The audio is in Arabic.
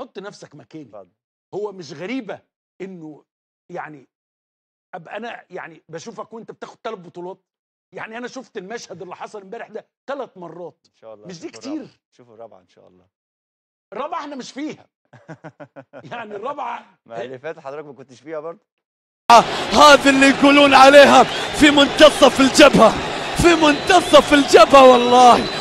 حط نفسك مكاني هو مش غريبه انه يعني ابقى انا يعني بشوفك وانت بتاخد ثلاث بطولات يعني انا شفت المشهد اللي حصل امبارح ده ثلاث مرات ان شاء الله مش دي كتير شوفوا الرابعه ان شاء الله الرابعه احنا مش فيها يعني الرابعه ما اللي فات حضرتك ما كنتش فيها برضه آه، هذا اللي يقولون عليها في منتصف الجبهه في منتصف الجبهه والله